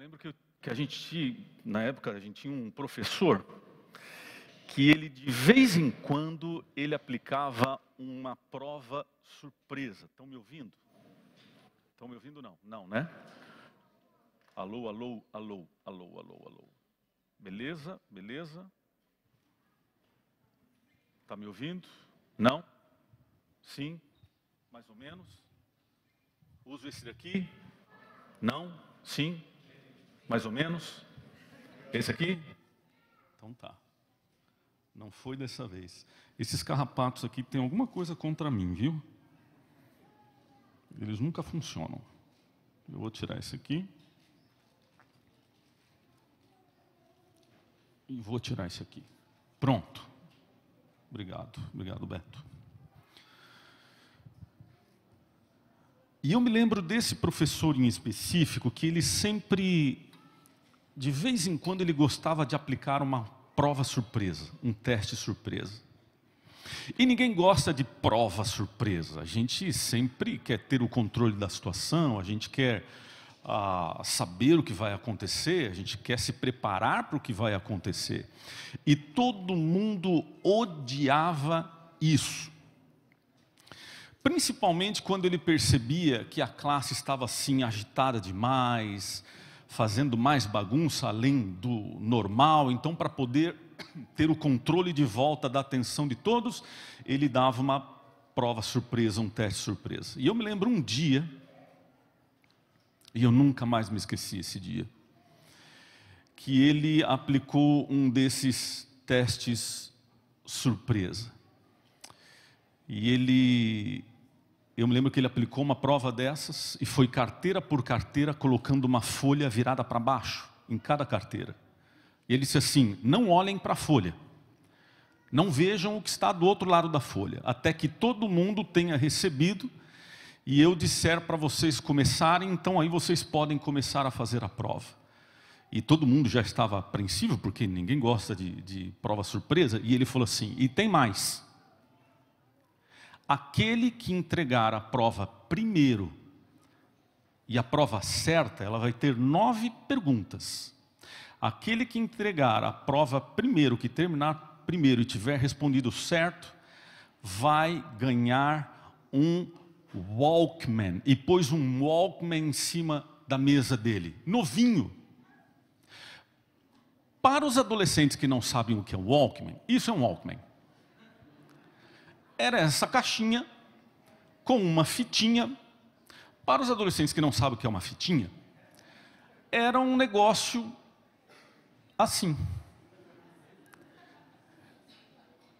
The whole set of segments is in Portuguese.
lembro que, que a gente, na época, a gente tinha um professor que ele, de vez em quando, ele aplicava uma prova surpresa. Estão me ouvindo? Estão me ouvindo? Não, não, né? Alô, alô, alô, alô, alô, alô. Beleza, beleza? Está me ouvindo? Não? Sim? Mais ou menos? Uso esse daqui? Não? Sim? Mais ou menos? Esse aqui? Então tá. Não foi dessa vez. Esses carrapatos aqui têm alguma coisa contra mim, viu? Eles nunca funcionam. Eu vou tirar esse aqui. E vou tirar esse aqui. Pronto. Obrigado, obrigado, Beto. E eu me lembro desse professor em específico que ele sempre de vez em quando ele gostava de aplicar uma prova surpresa, um teste surpresa. E ninguém gosta de prova surpresa. A gente sempre quer ter o controle da situação, a gente quer ah, saber o que vai acontecer, a gente quer se preparar para o que vai acontecer. E todo mundo odiava isso. Principalmente quando ele percebia que a classe estava assim agitada demais, fazendo mais bagunça além do normal, então para poder ter o controle de volta da atenção de todos, ele dava uma prova surpresa, um teste surpresa. E eu me lembro um dia, e eu nunca mais me esqueci esse dia, que ele aplicou um desses testes surpresa. E ele eu me lembro que ele aplicou uma prova dessas e foi carteira por carteira colocando uma folha virada para baixo em cada carteira. E ele disse assim: "Não olhem para a folha. Não vejam o que está do outro lado da folha, até que todo mundo tenha recebido e eu disser para vocês começarem, então aí vocês podem começar a fazer a prova." E todo mundo já estava apreensivo, porque ninguém gosta de, de prova surpresa, e ele falou assim: "E tem mais aquele que entregar a prova primeiro e a prova certa, ela vai ter nove perguntas. Aquele que entregar a prova primeiro, que terminar primeiro e tiver respondido certo, vai ganhar um Walkman. E pôs um Walkman em cima da mesa dele, novinho. Para os adolescentes que não sabem o que é um Walkman, isso é um Walkman era essa caixinha com uma fitinha. Para os adolescentes que não sabem o que é uma fitinha, era um negócio assim.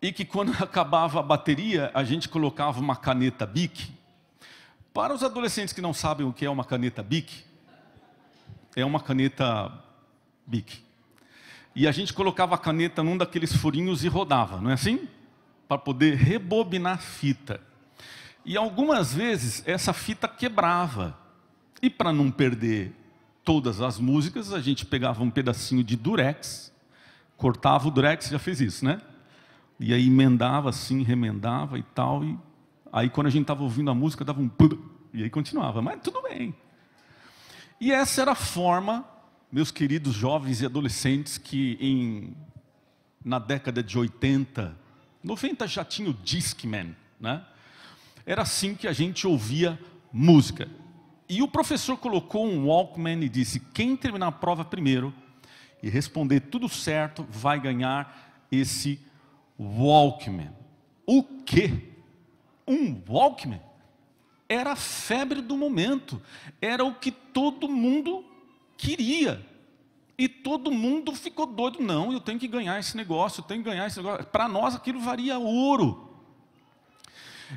E que quando acabava a bateria, a gente colocava uma caneta BIC. Para os adolescentes que não sabem o que é uma caneta BIC, é uma caneta BIC. E a gente colocava a caneta num daqueles furinhos e rodava, não é assim? para poder rebobinar a fita. E algumas vezes essa fita quebrava. E para não perder todas as músicas, a gente pegava um pedacinho de durex, cortava o durex, já fez isso, né? E aí emendava assim, remendava e tal. E aí quando a gente estava ouvindo a música, dava um. E aí continuava, mas tudo bem. E essa era a forma, meus queridos jovens e adolescentes, que em, na década de 80, 90 já tinha o Discman, né? Era assim que a gente ouvia música. E o professor colocou um Walkman e disse: quem terminar a prova primeiro e responder tudo certo vai ganhar esse Walkman. O quê? Um Walkman? Era a febre do momento, era o que todo mundo queria. E todo mundo ficou doido. Não, eu tenho que ganhar esse negócio, eu tenho que ganhar esse negócio. Para nós aquilo varia ouro.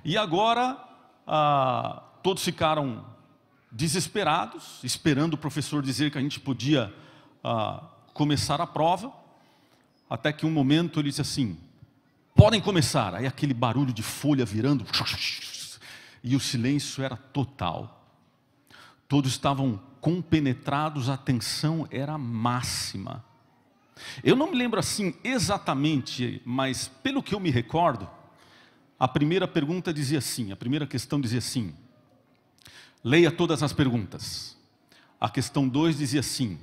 E agora, ah, todos ficaram desesperados, esperando o professor dizer que a gente podia ah, começar a prova. Até que um momento ele disse assim: podem começar. Aí aquele barulho de folha virando, e o silêncio era total. Todos estavam compenetrados, a tensão era máxima. Eu não me lembro assim exatamente, mas pelo que eu me recordo, a primeira pergunta dizia assim, a primeira questão dizia assim: leia todas as perguntas. A questão 2 dizia assim: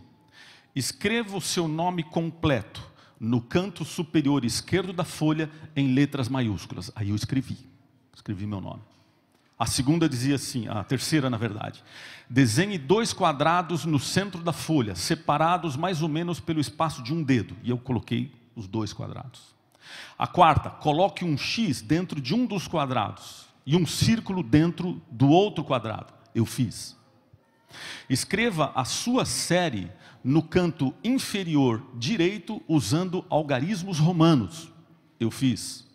escreva o seu nome completo no canto superior esquerdo da folha em letras maiúsculas. Aí eu escrevi, escrevi meu nome. A segunda dizia assim, a terceira na verdade: desenhe dois quadrados no centro da folha, separados mais ou menos pelo espaço de um dedo. E eu coloquei os dois quadrados. A quarta, coloque um X dentro de um dos quadrados e um círculo dentro do outro quadrado. Eu fiz. Escreva a sua série no canto inferior direito usando algarismos romanos. Eu fiz.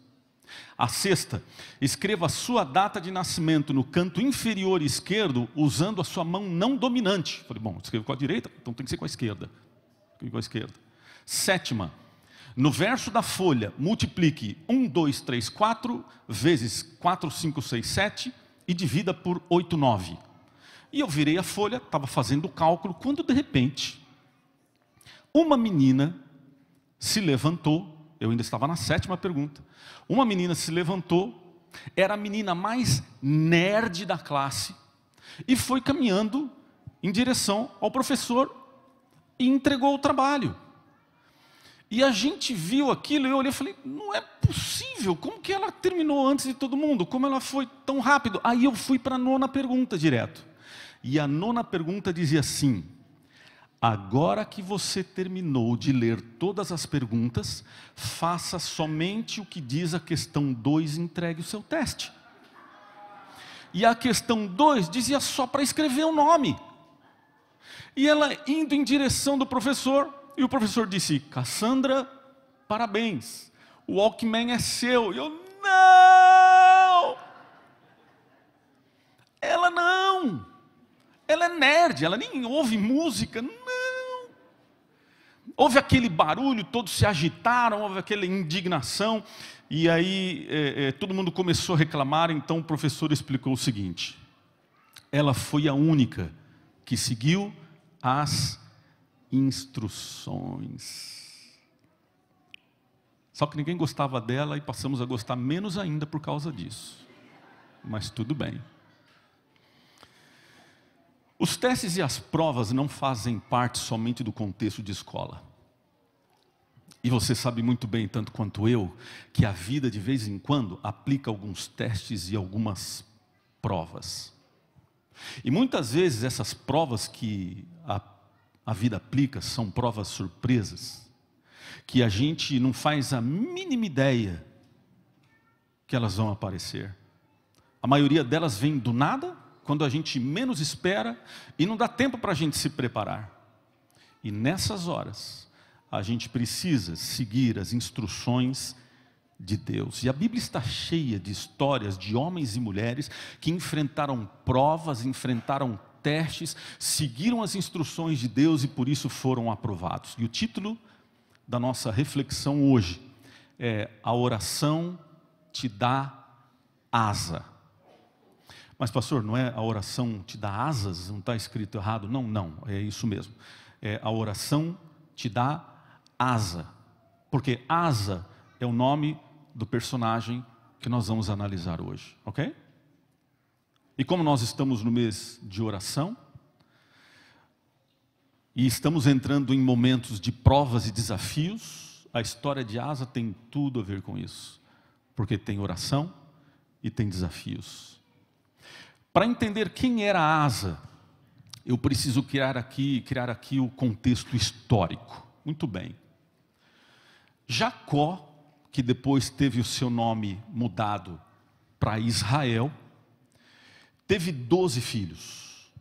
A sexta, escreva a sua data de nascimento no canto inferior esquerdo usando a sua mão não dominante. Falei, bom, escrevo com a direita, então tem que ser com a esquerda. Com a esquerda. Sétima, no verso da folha, multiplique 1, 2, 3, 4 vezes 4, 5, 6, 7 e divida por 8, 9. E eu virei a folha, estava fazendo o cálculo, quando de repente, uma menina se levantou eu ainda estava na sétima pergunta. Uma menina se levantou, era a menina mais nerd da classe, e foi caminhando em direção ao professor e entregou o trabalho. E a gente viu aquilo e eu olhei e falei: não é possível, como que ela terminou antes de todo mundo? Como ela foi tão rápido? Aí eu fui para a nona pergunta direto. E a nona pergunta dizia assim: Agora que você terminou de ler todas as perguntas, faça somente o que diz a questão 2 e entregue o seu teste. E a questão 2 dizia só para escrever o nome. E ela indo em direção do professor, e o professor disse: Cassandra, parabéns, o Walkman é seu. E eu, não! Ela não! Ela é nerd, ela nem ouve música, não Houve aquele barulho, todos se agitaram, houve aquela indignação, e aí é, é, todo mundo começou a reclamar. Então o professor explicou o seguinte: ela foi a única que seguiu as instruções. Só que ninguém gostava dela e passamos a gostar menos ainda por causa disso. Mas tudo bem. Os testes e as provas não fazem parte somente do contexto de escola. E você sabe muito bem, tanto quanto eu, que a vida de vez em quando aplica alguns testes e algumas provas. E muitas vezes essas provas que a, a vida aplica são provas surpresas, que a gente não faz a mínima ideia que elas vão aparecer. A maioria delas vem do nada quando a gente menos espera e não dá tempo para a gente se preparar. E nessas horas, a gente precisa seguir as instruções de Deus. E a Bíblia está cheia de histórias de homens e mulheres que enfrentaram provas, enfrentaram testes, seguiram as instruções de Deus e por isso foram aprovados. E o título da nossa reflexão hoje é A Oração te dá asa. Mas, pastor, não é a oração te dá asas? Não está escrito errado? Não, não, é isso mesmo. É, a oração te dá asa. Porque asa é o nome do personagem que nós vamos analisar hoje, ok? E como nós estamos no mês de oração, e estamos entrando em momentos de provas e desafios, a história de Asa tem tudo a ver com isso, porque tem oração e tem desafios. Para entender quem era Asa, eu preciso criar aqui, criar aqui o contexto histórico. Muito bem. Jacó, que depois teve o seu nome mudado para Israel, teve doze filhos.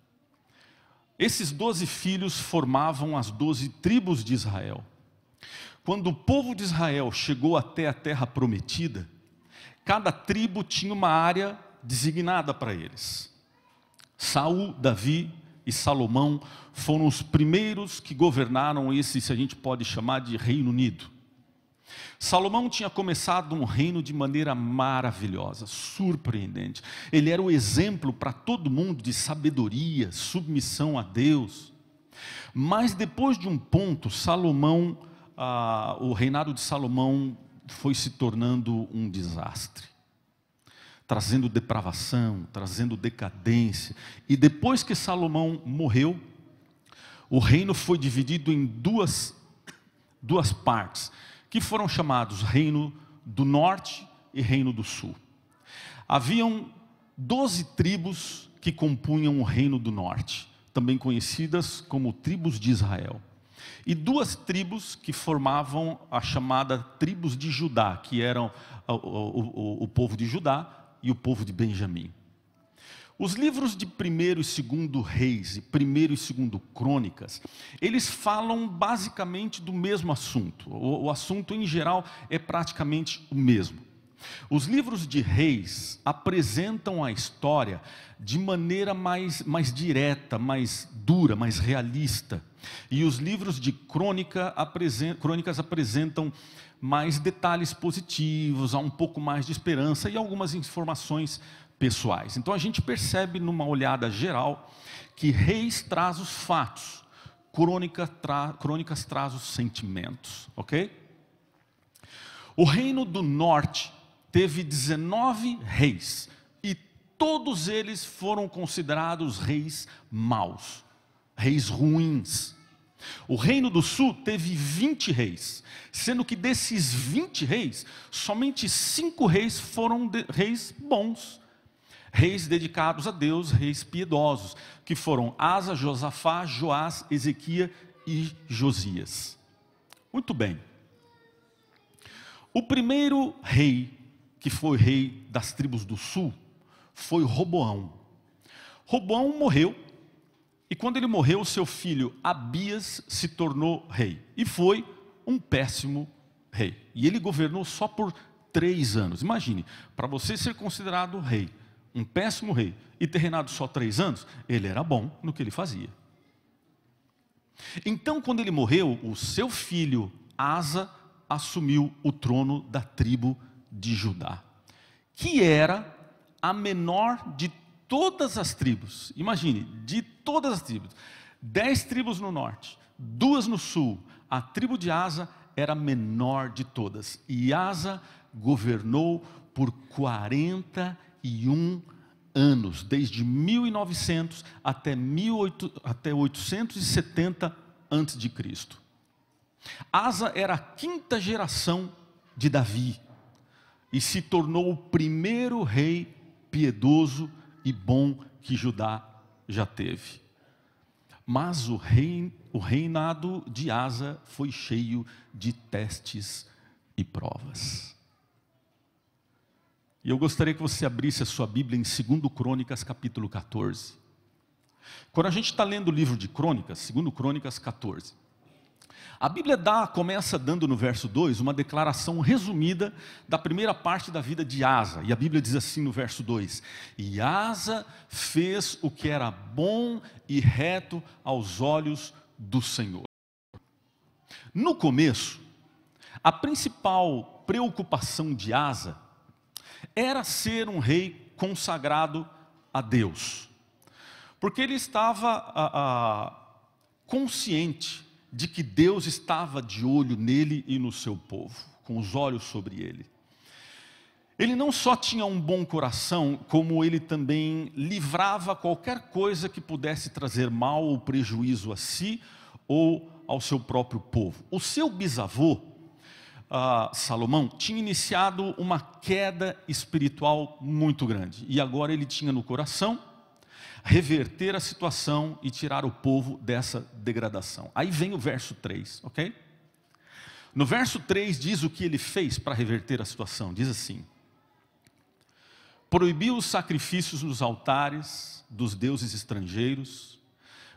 Esses doze filhos formavam as doze tribos de Israel. Quando o povo de Israel chegou até a terra prometida, cada tribo tinha uma área designada para eles. Saul, Davi e Salomão foram os primeiros que governaram esse, se a gente pode chamar de Reino Unido. Salomão tinha começado um reino de maneira maravilhosa, surpreendente. Ele era o exemplo para todo mundo de sabedoria, submissão a Deus. Mas depois de um ponto, Salomão, ah, o reinado de Salomão foi se tornando um desastre trazendo depravação, trazendo decadência. E depois que Salomão morreu, o reino foi dividido em duas, duas partes, que foram chamados Reino do Norte e Reino do Sul. Haviam doze tribos que compunham o Reino do Norte, também conhecidas como tribos de Israel. E duas tribos que formavam a chamada tribos de Judá, que eram o, o, o, o povo de Judá, e o povo de Benjamim. Os livros de 1 e 2 Reis e 1 e 2 Crônicas, eles falam basicamente do mesmo assunto. O, o assunto em geral é praticamente o mesmo. Os livros de Reis apresentam a história de maneira mais, mais direta, mais dura, mais realista. E os livros de crônica, apresen, Crônicas apresentam mais detalhes positivos, há um pouco mais de esperança e algumas informações pessoais. Então a gente percebe numa olhada geral que Reis traz os fatos, crônica tra... Crônicas traz os sentimentos, ok? O reino do norte teve 19 reis e todos eles foram considerados reis maus, reis ruins. O Reino do Sul teve 20 reis, sendo que desses 20 reis, somente cinco reis foram de, reis bons, reis dedicados a Deus, reis piedosos, que foram Asa, Josafá, Joás, Ezequias e Josias. Muito bem. O primeiro rei, que foi rei das tribos do sul, foi Roboão. Roboão morreu e quando ele morreu, seu filho Abias se tornou rei. E foi um péssimo rei. E ele governou só por três anos. Imagine, para você ser considerado rei, um péssimo rei, e ter reinado só três anos, ele era bom no que ele fazia. Então, quando ele morreu, o seu filho Asa assumiu o trono da tribo de Judá, que era a menor de todas as tribos, imagine, de todas as tribos, dez tribos no norte, duas no sul, a tribo de Asa era a menor de todas, e Asa governou por 41 anos, desde 1900 até, 18, até 870 antes de Cristo. Asa era a quinta geração de Davi e se tornou o primeiro rei piedoso e bom que Judá já teve. Mas o, o reinado de Asa foi cheio de testes e provas. E eu gostaria que você abrisse a sua Bíblia em 2 Crônicas, capítulo 14. Quando a gente está lendo o livro de Crônicas, 2 Crônicas 14, a Bíblia dá, começa dando no verso 2 uma declaração resumida da primeira parte da vida de Asa. E a Bíblia diz assim no verso 2: E Asa fez o que era bom e reto aos olhos do Senhor. No começo, a principal preocupação de Asa era ser um rei consagrado a Deus, porque ele estava a, a, consciente de que Deus estava de olho nele e no seu povo, com os olhos sobre ele. Ele não só tinha um bom coração, como ele também livrava qualquer coisa que pudesse trazer mal ou prejuízo a si ou ao seu próprio povo. O seu bisavô, ah, Salomão, tinha iniciado uma queda espiritual muito grande. E agora ele tinha no coração reverter a situação e tirar o povo dessa degradação. Aí vem o verso 3, ok? No verso 3 diz o que ele fez para reverter a situação: diz assim: proibiu os sacrifícios nos altares dos deuses estrangeiros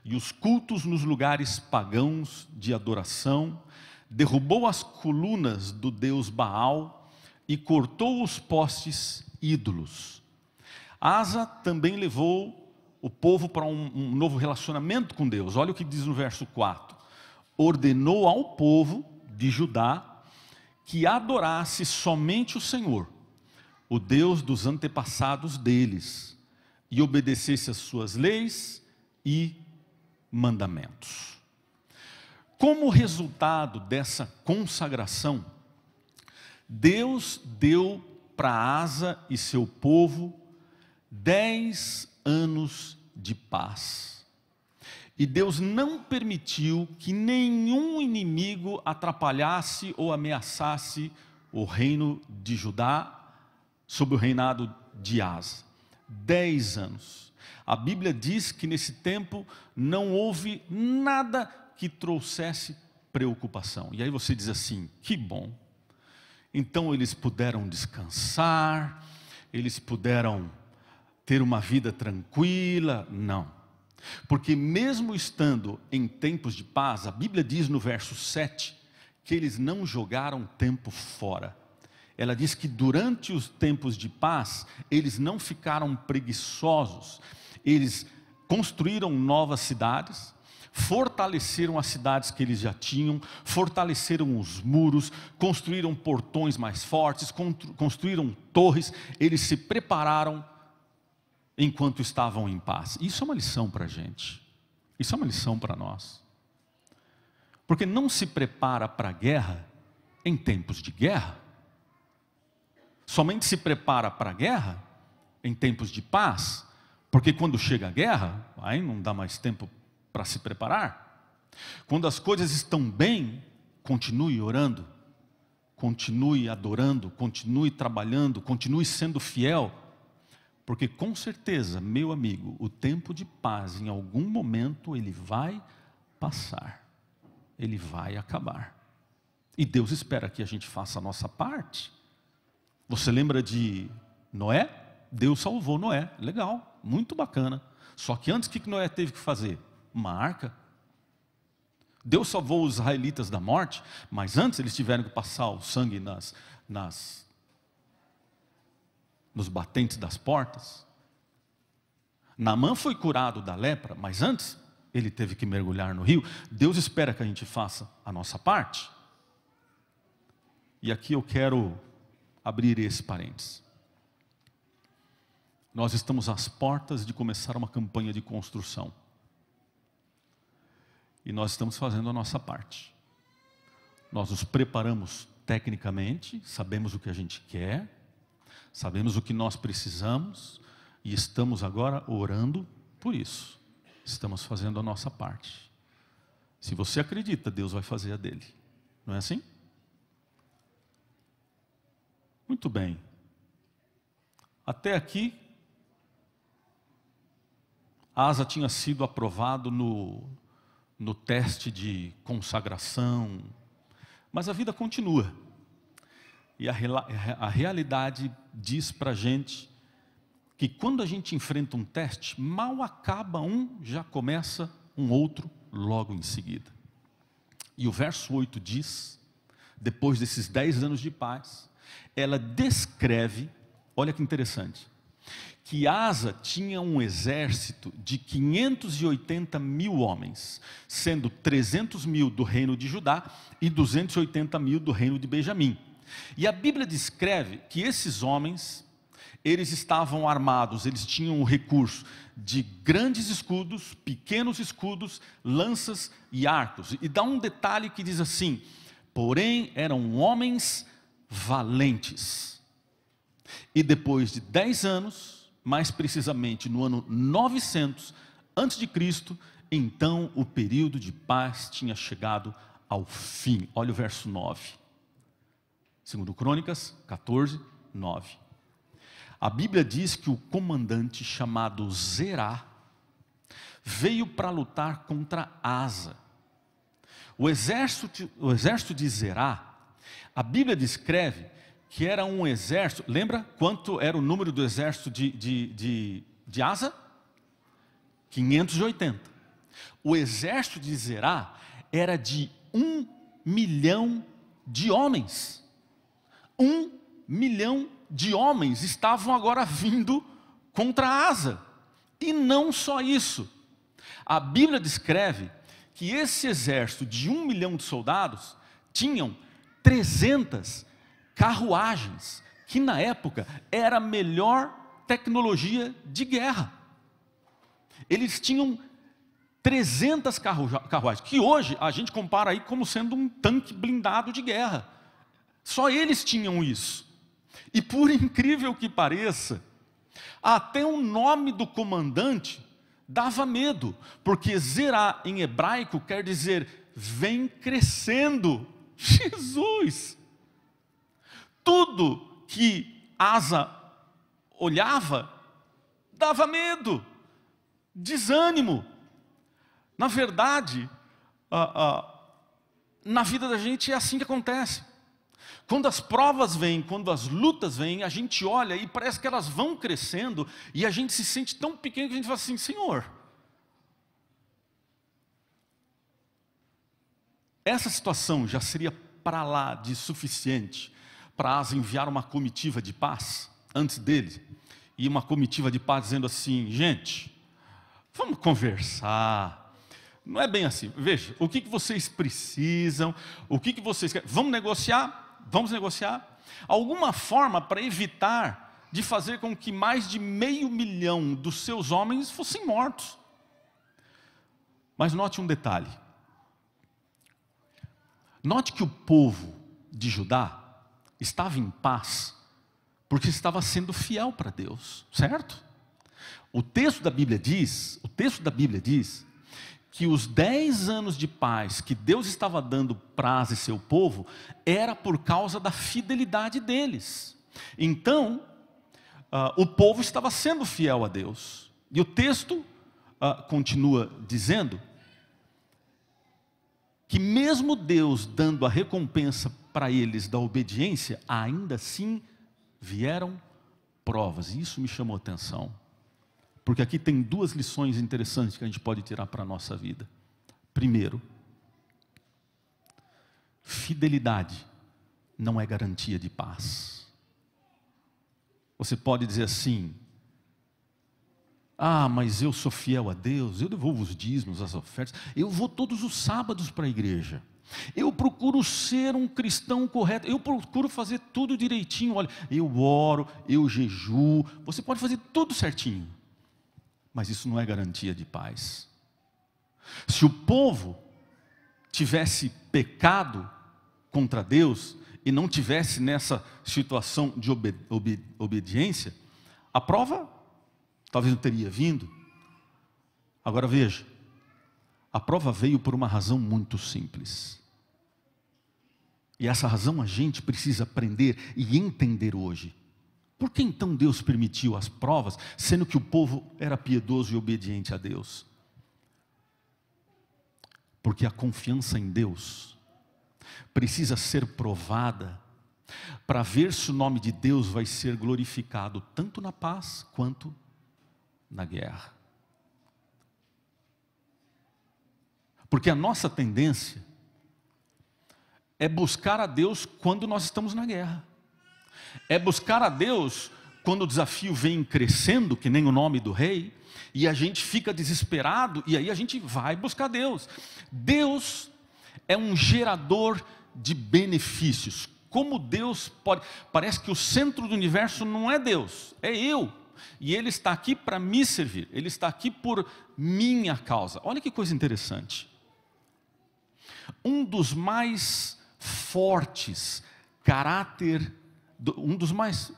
e os cultos nos lugares pagãos de adoração, derrubou as colunas do deus Baal e cortou os postes ídolos. Asa também levou o povo para um, um novo relacionamento com Deus. Olha o que diz no verso 4: Ordenou ao povo de Judá que adorasse somente o Senhor, o Deus dos antepassados deles, e obedecesse às suas leis e mandamentos. Como resultado dessa consagração, Deus deu para Asa e seu povo dez anos de paz. E Deus não permitiu que nenhum inimigo atrapalhasse ou ameaçasse o reino de Judá sob o reinado de Asa. Dez anos. A Bíblia diz que nesse tempo não houve nada que trouxesse preocupação. E aí você diz assim: que bom. Então eles puderam descansar, eles puderam ter uma vida tranquila, não. Porque mesmo estando em tempos de paz, a Bíblia diz no verso 7 que eles não jogaram tempo fora. Ela diz que durante os tempos de paz, eles não ficaram preguiçosos. Eles construíram novas cidades, fortaleceram as cidades que eles já tinham, fortaleceram os muros, construíram portões mais fortes, construíram torres, eles se prepararam enquanto estavam em paz. Isso é uma lição para a gente. Isso é uma lição para nós. Porque não se prepara para a guerra em tempos de guerra. Somente se prepara para a guerra em tempos de paz, porque quando chega a guerra, aí não dá mais tempo para se preparar. Quando as coisas estão bem, continue orando, continue adorando, continue trabalhando, continue sendo fiel porque com certeza, meu amigo, o tempo de paz, em algum momento, ele vai passar, ele vai acabar. E Deus espera que a gente faça a nossa parte. Você lembra de Noé? Deus salvou Noé, legal, muito bacana. Só que antes, o que Noé teve que fazer? Uma arca. Deus salvou os israelitas da morte, mas antes eles tiveram que passar o sangue nas, nas nos batentes das portas. Namã foi curado da lepra, mas antes ele teve que mergulhar no rio. Deus espera que a gente faça a nossa parte. E aqui eu quero abrir esse parênteses. Nós estamos às portas de começar uma campanha de construção. E nós estamos fazendo a nossa parte. Nós nos preparamos tecnicamente, sabemos o que a gente quer, Sabemos o que nós precisamos e estamos agora orando por isso. Estamos fazendo a nossa parte. Se você acredita, Deus vai fazer a dele. Não é assim? Muito bem. Até aqui, Asa tinha sido aprovado no, no teste de consagração, mas a vida continua. E a, a realidade diz para a gente que quando a gente enfrenta um teste, mal acaba um, já começa um outro logo em seguida. E o verso 8 diz, depois desses 10 anos de paz, ela descreve, olha que interessante, que Asa tinha um exército de 580 mil homens, sendo 300 mil do reino de Judá e 280 mil do reino de Benjamim. E a Bíblia descreve que esses homens, eles estavam armados, eles tinham o recurso de grandes escudos, pequenos escudos, lanças e arcos. E dá um detalhe que diz assim: porém eram homens valentes. E depois de dez anos, mais precisamente no ano 900 antes de Cristo, então o período de paz tinha chegado ao fim. Olha o verso 9. Segundo Crônicas 14, 9. A Bíblia diz que o comandante chamado Zerá veio para lutar contra Asa. O exército, o exército de Zerá, a Bíblia descreve que era um exército, lembra quanto era o número do exército de, de, de, de Asa? 580. O exército de Zerá era de um milhão de homens um milhão de homens estavam agora vindo contra a Asa. E não só isso. A Bíblia descreve que esse exército de um milhão de soldados tinham 300 carruagens, que na época era a melhor tecnologia de guerra. Eles tinham 300 carruagens, que hoje a gente compara aí como sendo um tanque blindado de guerra. Só eles tinham isso. E por incrível que pareça, até o nome do comandante dava medo, porque Zerá em hebraico quer dizer vem crescendo. Jesus! Tudo que Asa olhava dava medo, desânimo. Na verdade, ah, ah, na vida da gente é assim que acontece. Quando as provas vêm, quando as lutas vêm, a gente olha e parece que elas vão crescendo e a gente se sente tão pequeno que a gente fala assim: Senhor, essa situação já seria para lá de suficiente para as enviar uma comitiva de paz antes dele e uma comitiva de paz dizendo assim: gente, vamos conversar. Não é bem assim. Veja, o que, que vocês precisam, o que, que vocês querem. Vamos negociar? Vamos negociar? Alguma forma para evitar de fazer com que mais de meio milhão dos seus homens fossem mortos. Mas note um detalhe. Note que o povo de Judá estava em paz porque estava sendo fiel para Deus, certo? O texto da Bíblia diz, o texto da Bíblia diz que os dez anos de paz que Deus estava dando para e seu povo era por causa da fidelidade deles. Então, uh, o povo estava sendo fiel a Deus. E o texto uh, continua dizendo que, mesmo Deus dando a recompensa para eles da obediência, ainda assim vieram provas. E isso me chamou a atenção. Porque aqui tem duas lições interessantes que a gente pode tirar para a nossa vida. Primeiro, fidelidade não é garantia de paz. Você pode dizer assim: ah, mas eu sou fiel a Deus, eu devolvo os dízimos, as ofertas, eu vou todos os sábados para a igreja. Eu procuro ser um cristão correto, eu procuro fazer tudo direitinho. Olha, eu oro, eu jejuo. Você pode fazer tudo certinho. Mas isso não é garantia de paz. Se o povo tivesse pecado contra Deus e não tivesse nessa situação de obediência, a prova talvez não teria vindo. Agora veja, a prova veio por uma razão muito simples. E essa razão a gente precisa aprender e entender hoje. Por que então Deus permitiu as provas, sendo que o povo era piedoso e obediente a Deus? Porque a confiança em Deus precisa ser provada para ver se o nome de Deus vai ser glorificado tanto na paz quanto na guerra. Porque a nossa tendência é buscar a Deus quando nós estamos na guerra. É buscar a Deus quando o desafio vem crescendo, que nem o nome do rei, e a gente fica desesperado, e aí a gente vai buscar Deus. Deus é um gerador de benefícios. Como Deus pode. Parece que o centro do universo não é Deus, é eu. E Ele está aqui para me servir, Ele está aqui por minha causa. Olha que coisa interessante. Um dos mais fortes caráter um dos mais. Deixa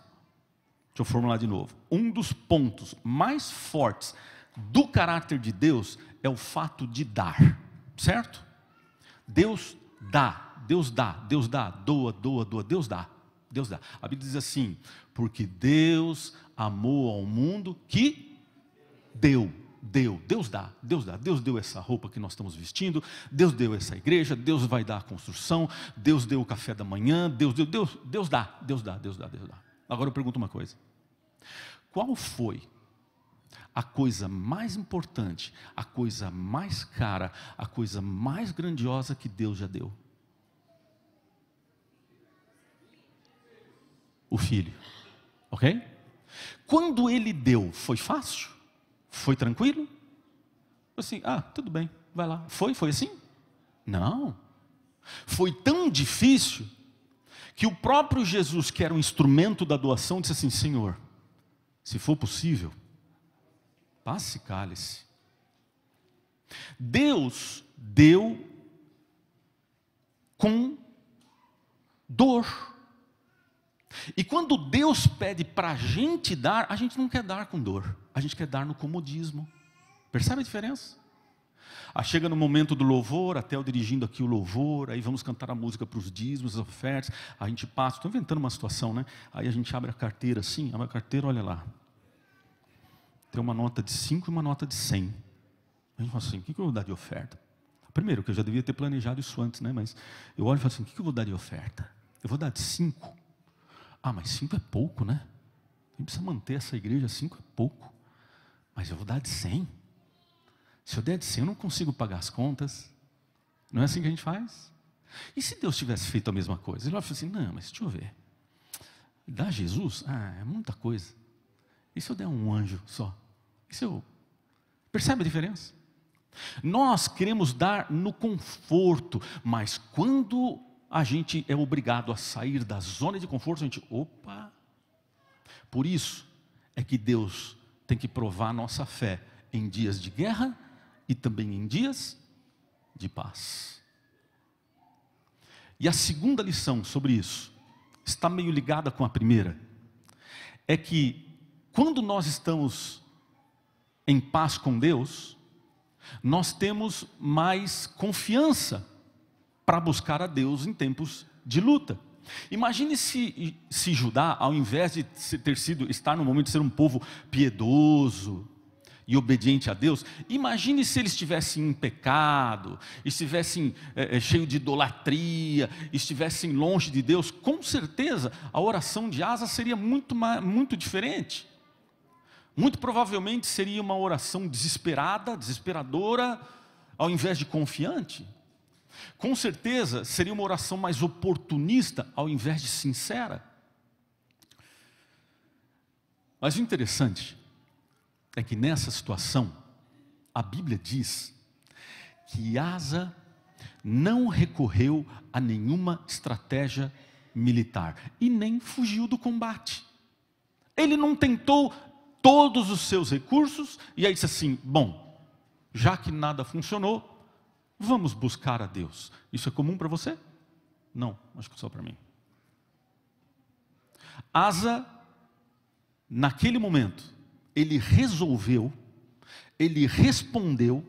eu formular de novo. Um dos pontos mais fortes do caráter de Deus é o fato de dar, certo? Deus dá, Deus dá, Deus dá, doa, doa, doa, Deus dá, Deus dá. A Bíblia diz assim: porque Deus amou ao mundo que deu deu, Deus dá, Deus dá, Deus deu essa roupa que nós estamos vestindo, Deus deu essa igreja, Deus vai dar a construção, Deus deu o café da manhã, Deus deu, Deus, Deus dá, Deus dá, Deus dá, Deus dá. Agora eu pergunto uma coisa: qual foi a coisa mais importante, a coisa mais cara, a coisa mais grandiosa que Deus já deu? O filho, ok? Quando ele deu, foi fácil? Foi tranquilo? Assim, ah, tudo bem, vai lá. Foi? Foi assim? Não. Foi tão difícil que o próprio Jesus, que era um instrumento da doação, disse assim: Senhor, se for possível, passe cálice. Deus deu com dor. E quando Deus pede para a gente dar, a gente não quer dar com dor, a gente quer dar no comodismo. Percebe a diferença? Ah, chega no momento do louvor, até eu dirigindo aqui o louvor, aí vamos cantar a música para os dízimos, as ofertas, a gente passa, estou inventando uma situação, né? Aí a gente abre a carteira assim, abre a carteira, olha lá. Tem uma nota de 5 e uma nota de 100. A gente fala assim, o que eu vou dar de oferta? Primeiro, que eu já devia ter planejado isso antes, né? Mas eu olho e falo assim, o que eu vou dar de oferta? Eu vou dar de 5? Ah, mas cinco é pouco, né? gente precisa manter essa igreja, cinco é pouco. Mas eu vou dar de cem. Se eu der de cem, eu não consigo pagar as contas. Não é assim que a gente faz? E se Deus tivesse feito a mesma coisa? Ele vai falar assim: não, mas deixa eu ver. Dá Jesus? Ah, é muita coisa. E se eu der um anjo só? E se eu. Percebe a diferença? Nós queremos dar no conforto, mas quando a gente é obrigado a sair da zona de conforto, a gente, opa. Por isso é que Deus tem que provar a nossa fé em dias de guerra e também em dias de paz. E a segunda lição sobre isso está meio ligada com a primeira. É que quando nós estamos em paz com Deus, nós temos mais confiança para buscar a Deus em tempos de luta. Imagine se, se Judá, ao invés de ter sido, estar no momento de ser um povo piedoso e obediente a Deus, imagine se eles estivessem em pecado, estivessem é, cheio de idolatria, estivessem longe de Deus, com certeza a oração de Asa seria muito, muito diferente. Muito provavelmente seria uma oração desesperada, desesperadora, ao invés de confiante. Com certeza seria uma oração mais oportunista ao invés de sincera. Mas o interessante é que nessa situação, a Bíblia diz que Asa não recorreu a nenhuma estratégia militar e nem fugiu do combate. Ele não tentou todos os seus recursos e aí disse assim: bom, já que nada funcionou, Vamos buscar a Deus. Isso é comum para você? Não, acho que só para mim. Asa, naquele momento, ele resolveu, ele respondeu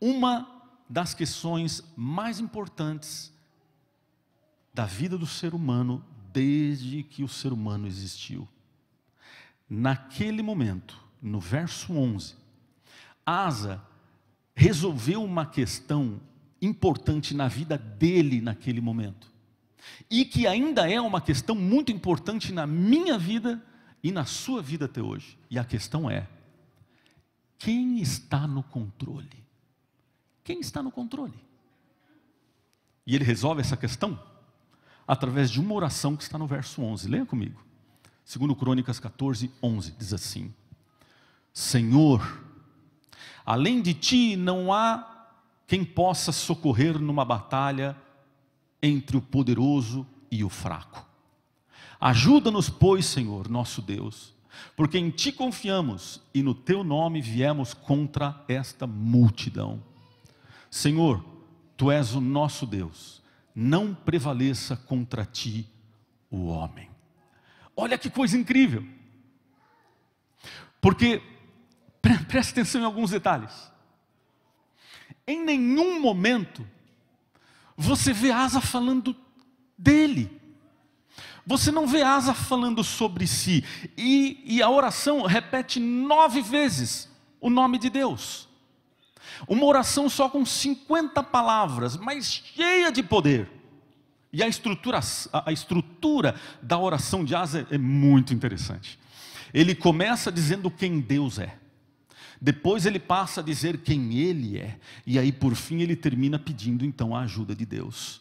uma das questões mais importantes da vida do ser humano desde que o ser humano existiu. Naquele momento, no verso 11, Asa resolveu uma questão importante na vida dele naquele momento. E que ainda é uma questão muito importante na minha vida e na sua vida até hoje. E a questão é: quem está no controle? Quem está no controle? E ele resolve essa questão através de uma oração que está no verso 11. Leia comigo. Segundo Crônicas 14, 11, diz assim: Senhor, Além de ti não há quem possa socorrer numa batalha entre o poderoso e o fraco. Ajuda-nos, pois, Senhor, nosso Deus, porque em ti confiamos e no teu nome viemos contra esta multidão. Senhor, tu és o nosso Deus, não prevaleça contra ti o homem. Olha que coisa incrível. Porque preste atenção em alguns detalhes. Em nenhum momento você vê Asa falando dele. Você não vê Asa falando sobre si. E, e a oração repete nove vezes o nome de Deus. Uma oração só com 50 palavras, mas cheia de poder. E a estrutura, a estrutura da oração de Asa é muito interessante. Ele começa dizendo quem Deus é. Depois ele passa a dizer quem ele é, e aí por fim ele termina pedindo então a ajuda de Deus.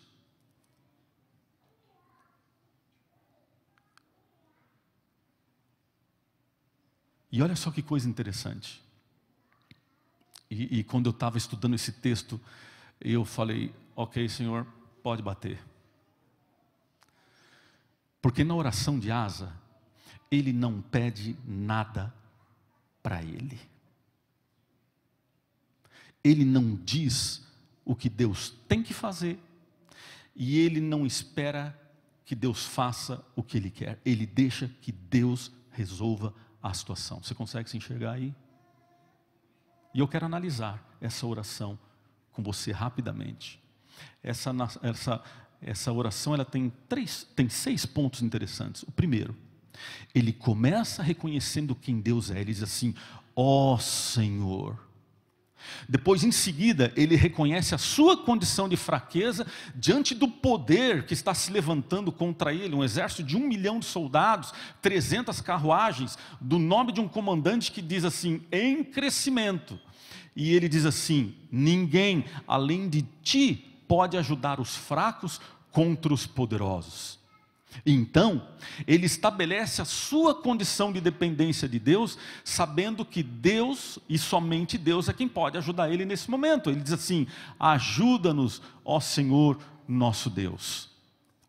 E olha só que coisa interessante. E, e quando eu estava estudando esse texto, eu falei: Ok, Senhor, pode bater. Porque na oração de Asa, ele não pede nada para ele. Ele não diz o que Deus tem que fazer e ele não espera que Deus faça o que ele quer. Ele deixa que Deus resolva a situação. Você consegue se enxergar aí? E eu quero analisar essa oração com você rapidamente. Essa, essa, essa oração ela tem, três, tem seis pontos interessantes. O primeiro, ele começa reconhecendo quem Deus é. Ele diz assim: Ó oh, Senhor, depois, em seguida, ele reconhece a sua condição de fraqueza diante do poder que está se levantando contra ele um exército de um milhão de soldados, 300 carruagens, do nome de um comandante que diz assim: em crescimento. E ele diz assim: ninguém além de ti pode ajudar os fracos contra os poderosos. Então, ele estabelece a sua condição de dependência de Deus, sabendo que Deus e somente Deus é quem pode ajudar ele nesse momento. Ele diz assim: Ajuda-nos, ó Senhor nosso Deus.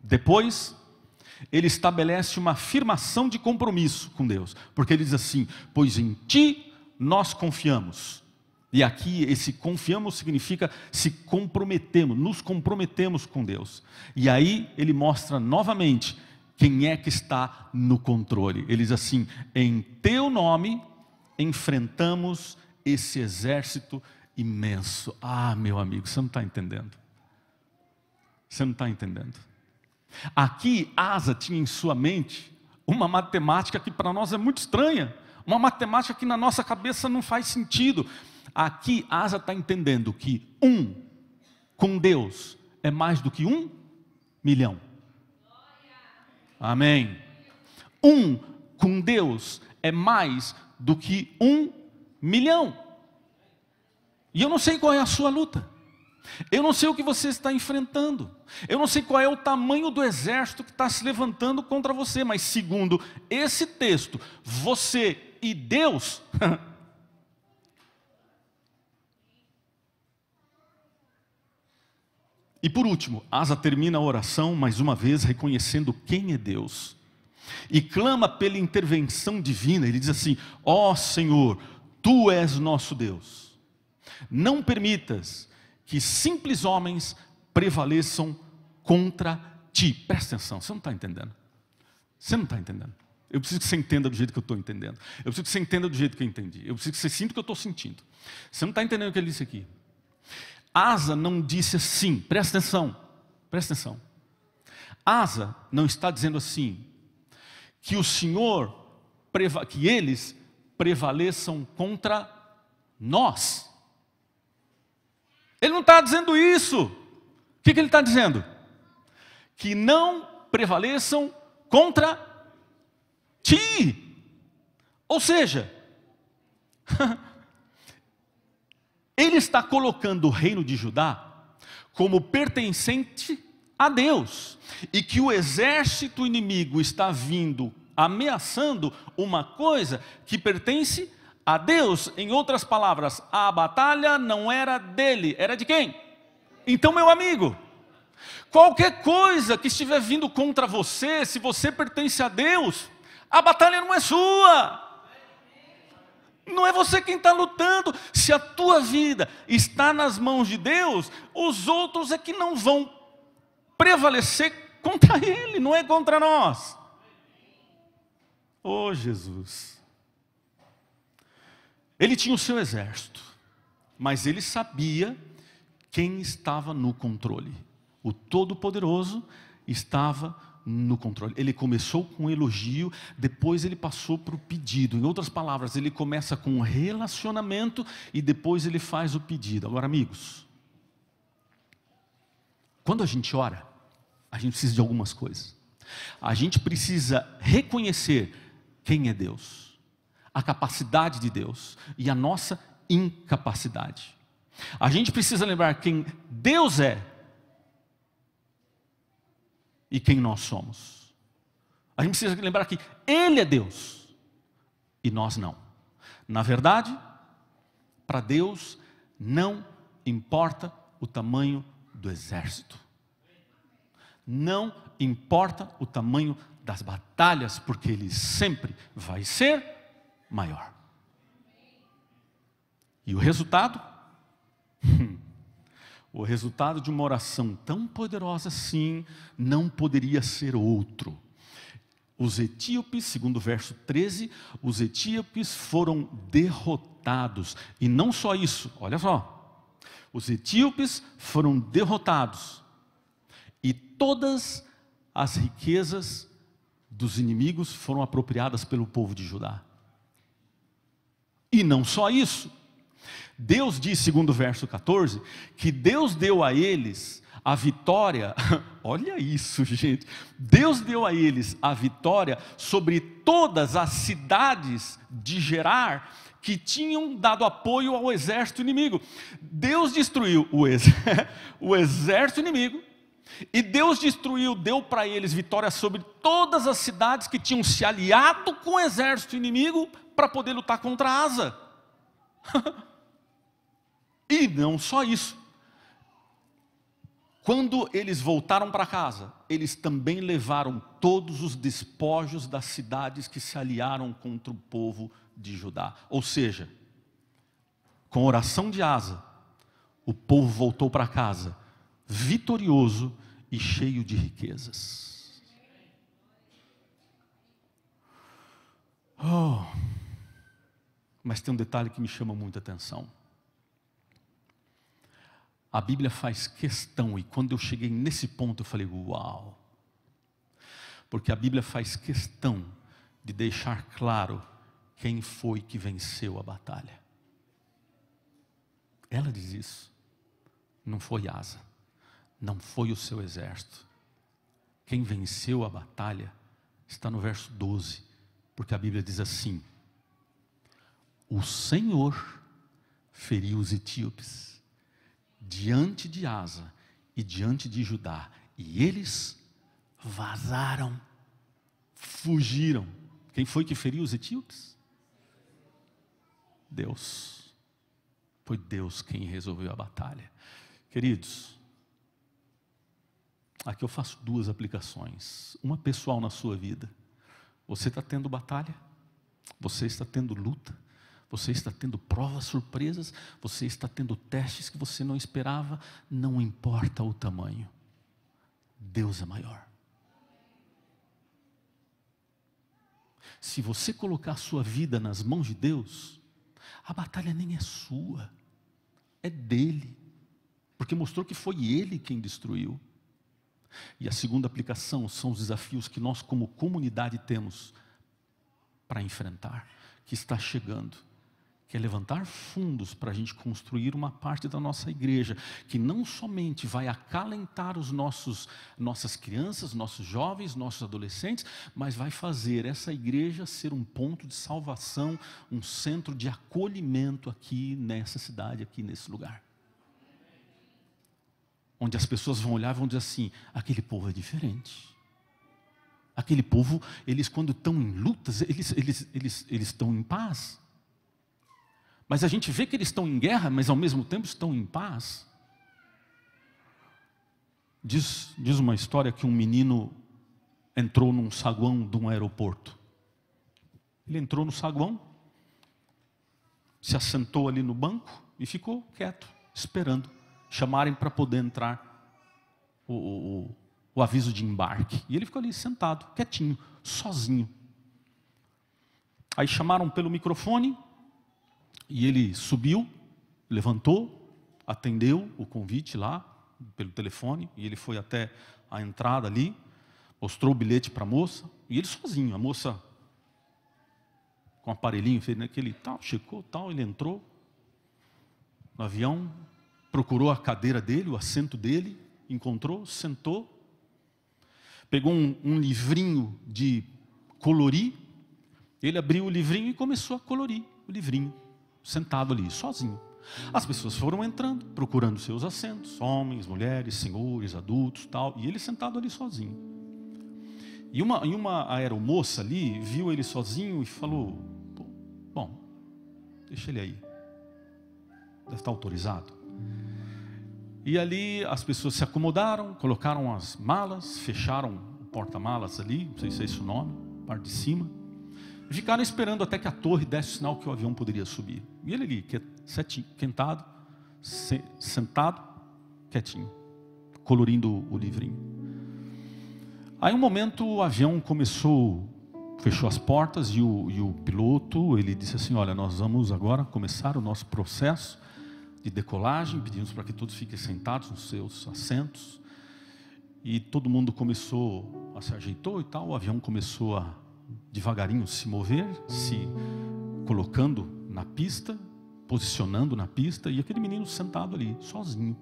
Depois, ele estabelece uma afirmação de compromisso com Deus, porque ele diz assim: Pois em ti nós confiamos. E aqui esse confiamos significa se comprometemos, nos comprometemos com Deus. E aí ele mostra novamente quem é que está no controle. Ele diz assim: em teu nome enfrentamos esse exército imenso. Ah, meu amigo, você não está entendendo. Você não está entendendo. Aqui, Asa tinha em sua mente uma matemática que para nós é muito estranha, uma matemática que na nossa cabeça não faz sentido, Aqui Asa está entendendo que um com Deus é mais do que um milhão. Amém. Um com Deus é mais do que um milhão. E eu não sei qual é a sua luta. Eu não sei o que você está enfrentando. Eu não sei qual é o tamanho do exército que está se levantando contra você. Mas segundo esse texto, você e Deus E por último, Asa termina a oração mais uma vez reconhecendo quem é Deus. E clama pela intervenção divina, ele diz assim: Ó oh, Senhor, tu és nosso Deus. Não permitas que simples homens prevaleçam contra ti. Presta atenção, você não está entendendo. Você não está entendendo. Eu preciso que você entenda do jeito que eu estou entendendo. Eu preciso que você entenda do jeito que eu entendi. Eu preciso que você sinta o que eu estou sentindo. Você não está entendendo o que ele disse aqui. Asa não disse assim, presta atenção, presta atenção. Asa não está dizendo assim, que o Senhor, que eles prevaleçam contra nós. Ele não está dizendo isso. O que, que ele está dizendo? Que não prevaleçam contra ti. Ou seja, Ele está colocando o reino de Judá como pertencente a Deus, e que o exército inimigo está vindo ameaçando uma coisa que pertence a Deus. Em outras palavras, a batalha não era dele, era de quem? Então, meu amigo, qualquer coisa que estiver vindo contra você, se você pertence a Deus, a batalha não é sua. Não é você quem está lutando. Se a tua vida está nas mãos de Deus, os outros é que não vão prevalecer contra Ele, não é contra nós. Oh, Jesus. Ele tinha o seu exército, mas ele sabia quem estava no controle. O Todo-Poderoso estava no controle. Ele começou com elogio, depois ele passou para o pedido. Em outras palavras, ele começa com um relacionamento e depois ele faz o pedido. Agora, amigos, quando a gente ora, a gente precisa de algumas coisas. A gente precisa reconhecer quem é Deus, a capacidade de Deus e a nossa incapacidade. A gente precisa lembrar quem Deus é e quem nós somos. A gente precisa lembrar que Ele é Deus e nós não. Na verdade, para Deus não importa o tamanho do exército, não importa o tamanho das batalhas, porque Ele sempre vai ser maior. E o resultado? Hum. O resultado de uma oração tão poderosa assim não poderia ser outro. Os etíopes, segundo o verso 13, os etíopes foram derrotados. E não só isso, olha só. Os etíopes foram derrotados. E todas as riquezas dos inimigos foram apropriadas pelo povo de Judá. E não só isso, Deus diz, segundo o verso 14, que Deus deu a eles a vitória, olha isso, gente. Deus deu a eles a vitória sobre todas as cidades de Gerar que tinham dado apoio ao exército inimigo. Deus destruiu o, ex... o exército inimigo. E Deus destruiu, deu para eles vitória sobre todas as cidades que tinham se aliado com o exército inimigo para poder lutar contra Asa. E não só isso. Quando eles voltaram para casa, eles também levaram todos os despojos das cidades que se aliaram contra o povo de Judá. Ou seja, com oração de Asa, o povo voltou para casa vitorioso e cheio de riquezas. Oh, mas tem um detalhe que me chama muita atenção a Bíblia faz questão, e quando eu cheguei nesse ponto, eu falei: Uau! Porque a Bíblia faz questão de deixar claro quem foi que venceu a batalha. Ela diz isso. Não foi Asa, não foi o seu exército. Quem venceu a batalha está no verso 12, porque a Bíblia diz assim: O Senhor feriu os etíopes diante de Asa e diante de Judá. E eles vazaram, fugiram. Quem foi que feriu os etíopes? Deus. Foi Deus quem resolveu a batalha. Queridos, aqui eu faço duas aplicações. Uma pessoal na sua vida. Você está tendo batalha? Você está tendo luta? você está tendo provas surpresas, você está tendo testes que você não esperava, não importa o tamanho. Deus é maior. Se você colocar a sua vida nas mãos de Deus, a batalha nem é sua, é dele. Porque mostrou que foi ele quem destruiu. E a segunda aplicação são os desafios que nós, como comunidade, temos para enfrentar, que está chegando que é levantar fundos para a gente construir uma parte da nossa igreja que não somente vai acalentar os nossos nossas crianças, nossos jovens, nossos adolescentes, mas vai fazer essa igreja ser um ponto de salvação, um centro de acolhimento aqui nessa cidade, aqui nesse lugar. Onde as pessoas vão olhar e vão dizer assim: aquele povo é diferente. Aquele povo, eles quando estão em lutas, eles, eles, eles, eles estão em paz. Mas a gente vê que eles estão em guerra, mas ao mesmo tempo estão em paz. Diz, diz uma história que um menino entrou num saguão de um aeroporto. Ele entrou no saguão, se assentou ali no banco e ficou quieto, esperando chamarem para poder entrar o, o, o aviso de embarque. E ele ficou ali sentado, quietinho, sozinho. Aí chamaram pelo microfone, e ele subiu, levantou, atendeu o convite lá pelo telefone, e ele foi até a entrada ali, mostrou o bilhete para a moça, e ele sozinho, a moça com o aparelhinho, fez naquele né, tal, checou tal, ele entrou no avião, procurou a cadeira dele, o assento dele, encontrou, sentou, pegou um, um livrinho de colorir, ele abriu o livrinho e começou a colorir o livrinho sentado ali, sozinho. As pessoas foram entrando, procurando seus assentos, homens, mulheres, senhores, adultos, tal, e ele sentado ali sozinho. E uma, e uma aeromoça ali viu ele sozinho e falou: Bom, deixa ele aí, deve estar autorizado. E ali as pessoas se acomodaram, colocaram as malas, fecharam o porta-malas ali, não sei se é esse o nome, parte de cima ficaram esperando até que a torre desse sinal que o avião poderia subir. E ele ali, quentado, sentado, quietinho, colorindo o livrinho. Aí um momento o avião começou, fechou as portas e o, e o piloto, ele disse assim, olha, nós vamos agora começar o nosso processo de decolagem, pedimos para que todos fiquem sentados nos seus assentos. E todo mundo começou a se ajeitou e tal, o avião começou a devagarinho se mover, se colocando na pista, posicionando na pista, e aquele menino sentado ali, sozinho.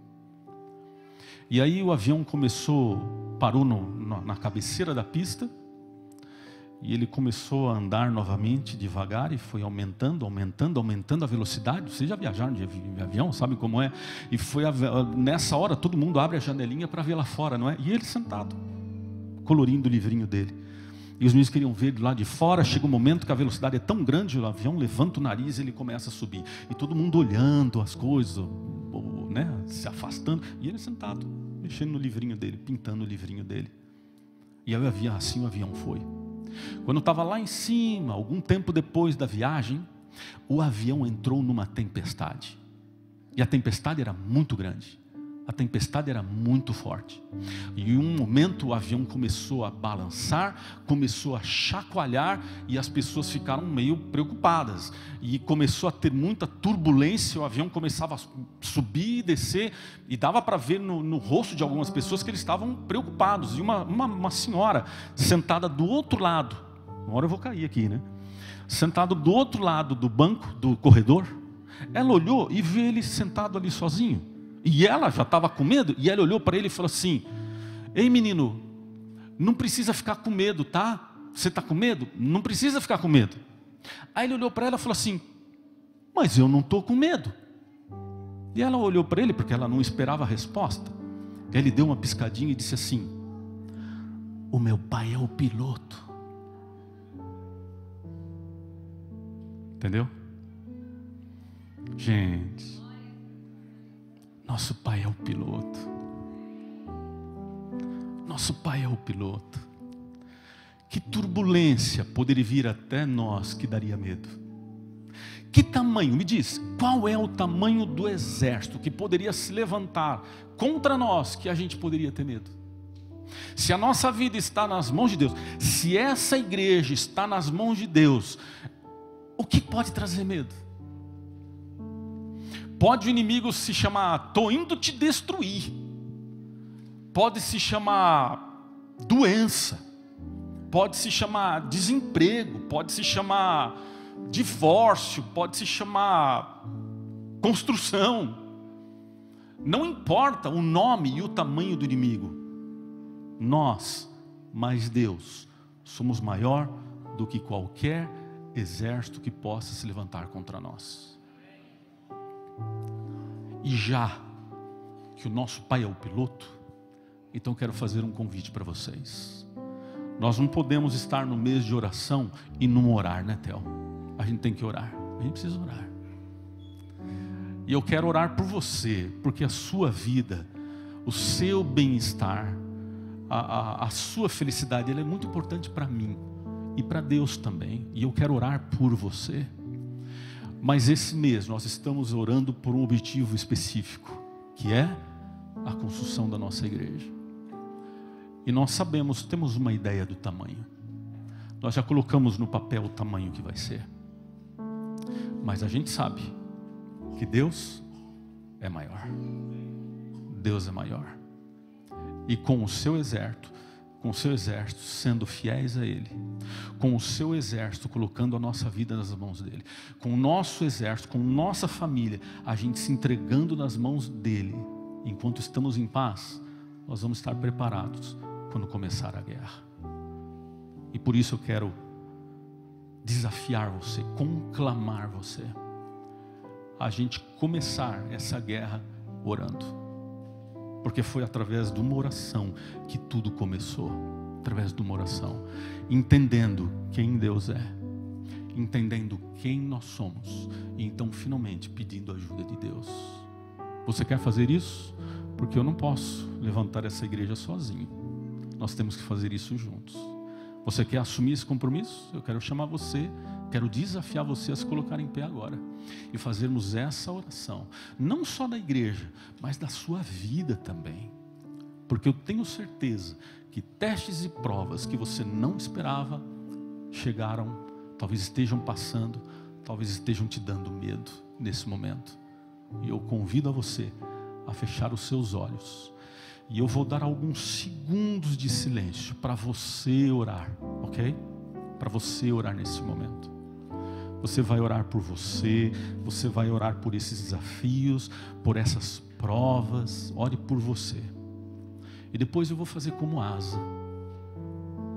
E aí o avião começou, parou no, na cabeceira da pista, e ele começou a andar novamente devagar e foi aumentando, aumentando, aumentando a velocidade. Vocês já viajaram de avião, sabe como é? E foi a, nessa hora todo mundo abre a janelinha para ver lá fora, não é? E ele sentado, colorindo o livrinho dele. E os meninos queriam ver ele lá de fora. Chega um momento que a velocidade é tão grande, o avião levanta o nariz e ele começa a subir. E todo mundo olhando as coisas, ou, né, se afastando. E ele sentado, mexendo no livrinho dele, pintando o livrinho dele. E eu havia assim o avião foi. Quando estava lá em cima, algum tempo depois da viagem, o avião entrou numa tempestade. E a tempestade era muito grande. A tempestade era muito forte. E em um momento o avião começou a balançar, começou a chacoalhar e as pessoas ficaram meio preocupadas. E começou a ter muita turbulência, o avião começava a subir e descer, e dava para ver no, no, rosto de algumas pessoas que eles estavam preocupados. E uma, uma, uma senhora sentada do outro lado, uma hora eu vou cair aqui, né? Sentado do outro lado do banco, do corredor, ela olhou e viu ele sentado ali sozinho e ela já estava com medo, e ela olhou para ele e falou assim: Ei menino, não precisa ficar com medo, tá? Você está com medo? Não precisa ficar com medo. Aí ele olhou para ela e falou assim: Mas eu não estou com medo. E ela olhou para ele, porque ela não esperava a resposta. E ele deu uma piscadinha e disse assim: O meu pai é o piloto. Entendeu? Gente, nosso Pai é o piloto. Nosso Pai é o piloto. Que turbulência poderia vir até nós que daria medo? Que tamanho, me diz, qual é o tamanho do exército que poderia se levantar contra nós que a gente poderia ter medo? Se a nossa vida está nas mãos de Deus, se essa igreja está nas mãos de Deus, o que pode trazer medo? Pode o inimigo se chamar tô indo te destruir. Pode se chamar doença. Pode se chamar desemprego, pode se chamar divórcio, pode se chamar construção. Não importa o nome e o tamanho do inimigo. Nós, mais Deus, somos maior do que qualquer exército que possa se levantar contra nós. E já que o nosso Pai é o piloto, então quero fazer um convite para vocês. Nós não podemos estar no mês de oração e não orar, né, Tel? A gente tem que orar. A gente precisa orar. E eu quero orar por você, porque a sua vida, o seu bem-estar, a, a, a, sua felicidade, ele é muito importante para mim e para Deus também. E eu quero orar por você. Mas esse mês nós estamos orando por um objetivo específico, que é a construção da nossa igreja. E nós sabemos, temos uma ideia do tamanho. Nós já colocamos no papel o tamanho que vai ser. Mas a gente sabe que Deus é maior. Deus é maior. E com o seu exército, com o seu exército, sendo fiéis a Ele, com o seu exército, colocando a nossa vida nas mãos dele, com o nosso exército, com nossa família, a gente se entregando nas mãos dele, enquanto estamos em paz, nós vamos estar preparados quando começar a guerra. E por isso eu quero desafiar você, conclamar você, a gente começar essa guerra orando porque foi através de uma oração que tudo começou através de uma oração, entendendo quem Deus é, entendendo quem nós somos, e então finalmente pedindo a ajuda de Deus. Você quer fazer isso? Porque eu não posso levantar essa igreja sozinho. Nós temos que fazer isso juntos. Você quer assumir esse compromisso? Eu quero chamar você Quero desafiar você a se colocar em pé agora e fazermos essa oração, não só da igreja, mas da sua vida também. Porque eu tenho certeza que testes e provas que você não esperava chegaram, talvez estejam passando, talvez estejam te dando medo nesse momento. E eu convido a você a fechar os seus olhos. E eu vou dar alguns segundos de silêncio para você orar, ok? Para você orar nesse momento. Você vai orar por você, você vai orar por esses desafios, por essas provas. Ore por você. E depois eu vou fazer como asa.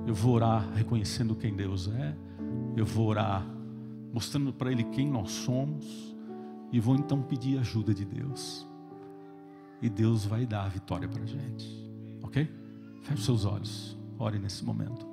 Eu vou orar reconhecendo quem Deus é, eu vou orar mostrando para Ele quem nós somos, e vou então pedir ajuda de Deus. E Deus vai dar a vitória para a gente. Ok? Feche seus olhos, ore nesse momento.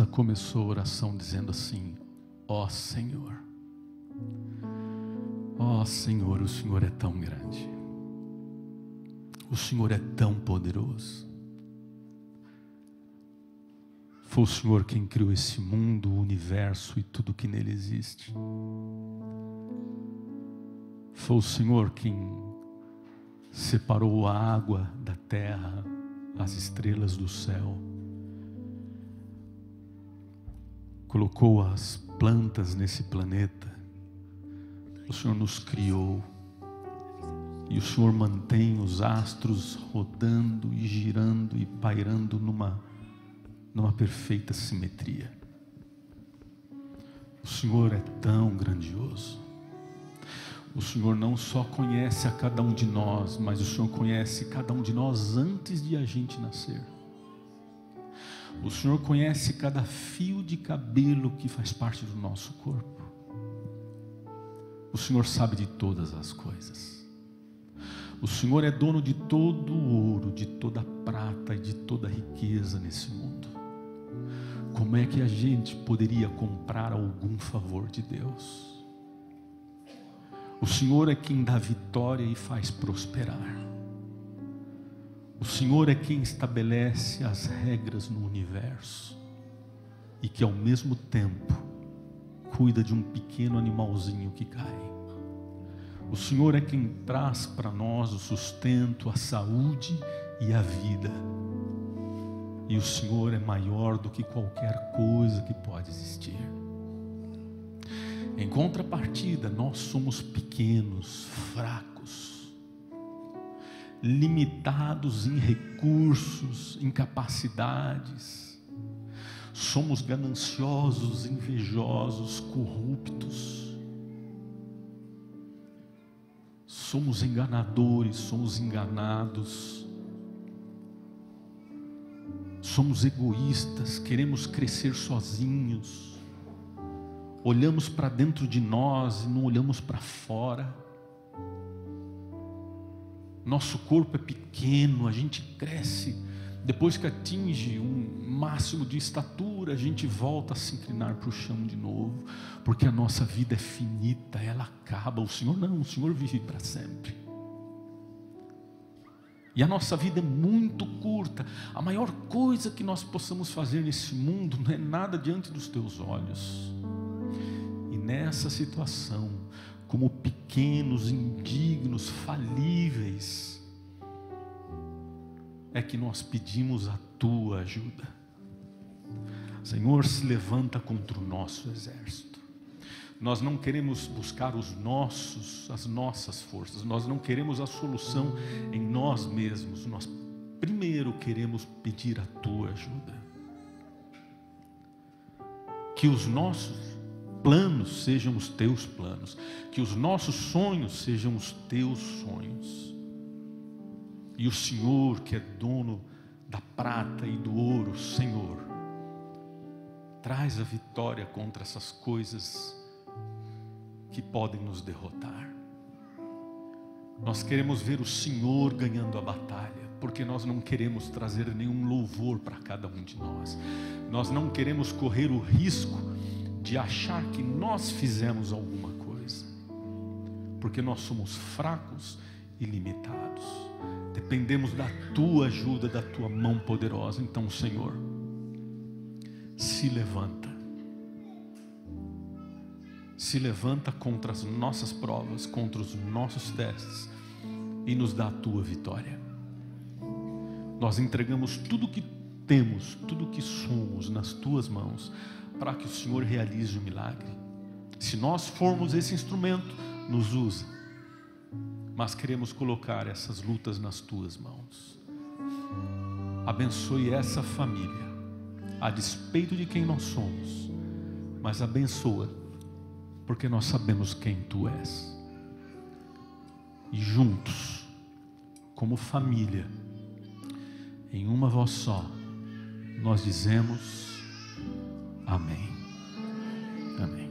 Asa começou a oração dizendo assim: Ó oh, Senhor, ó oh, Senhor, o Senhor é tão grande, o Senhor é tão poderoso. Foi o Senhor quem criou esse mundo, o universo e tudo que nele existe. Foi o Senhor quem separou a água da terra, as estrelas do céu colocou as plantas nesse planeta, o Senhor nos criou. E o Senhor mantém os astros rodando e girando e pairando numa, numa perfeita simetria. O Senhor é tão grandioso. O Senhor não só conhece a cada um de nós, mas o Senhor conhece cada um de nós antes de a gente nascer. O Senhor conhece cada fio de cabelo que faz parte do nosso corpo. O Senhor sabe de todas as coisas. O Senhor é dono de todo o ouro, de toda a prata e de toda a riqueza nesse mundo. Como é que a gente poderia comprar algum favor de Deus? O Senhor é quem dá vitória e faz prosperar. O Senhor é quem estabelece as regras no universo e que ao mesmo tempo cuida de um pequeno animalzinho que cai. O Senhor é quem traz para nós o sustento, a saúde e a vida. E o Senhor é maior do que qualquer coisa que pode existir. Em contrapartida, nós somos pequenos, fracos limitados em recursos, em capacidades. Somos gananciosos, invejosos, corruptos. Somos enganadores, somos enganados. Somos egoístas, queremos crescer sozinhos. Olhamos para dentro de nós e não olhamos para fora nosso corpo é pequeno, a gente cresce. Depois que atinge um máximo de estatura, a gente volta a se inclinar para o chão de novo, porque a nossa vida é finita, ela acaba. O Senhor não, o Senhor vive para sempre. E a nossa vida é muito curta. A maior coisa que nós possamos fazer nesse mundo não é nada diante dos teus olhos. E nessa situação, como pequenos, indignos, falíveis, é que nós pedimos a tua ajuda. Senhor, se levanta contra o nosso exército. Nós não queremos buscar os nossos, as nossas forças. Nós não queremos a solução em nós mesmos. Nós primeiro queremos pedir a tua ajuda. Que os nossos planos sejam os teus planos, que os nossos sonhos sejam os teus sonhos. E o Senhor, que é dono da prata e do ouro, Senhor, traz a vitória contra essas coisas que podem nos derrotar. Nós queremos ver o Senhor ganhando a batalha, porque nós não queremos trazer nenhum louvor para cada um de nós. Nós não queremos correr o risco de achar que nós fizemos alguma coisa, porque nós somos fracos e limitados, dependemos da tua ajuda, da tua mão poderosa. Então, Senhor, se levanta, se levanta contra as nossas provas, contra os nossos testes e nos dá a tua vitória. Nós entregamos tudo o que temos, tudo o que somos nas tuas mãos para que o Senhor realize o milagre. Se nós formos esse instrumento, nos usa. Mas queremos colocar essas lutas nas tuas mãos. Abençoe essa família, a despeito de quem nós somos, mas abençoa, porque nós sabemos quem tu és. E juntos, como família, em uma voz só, nós dizemos Amém. Amém.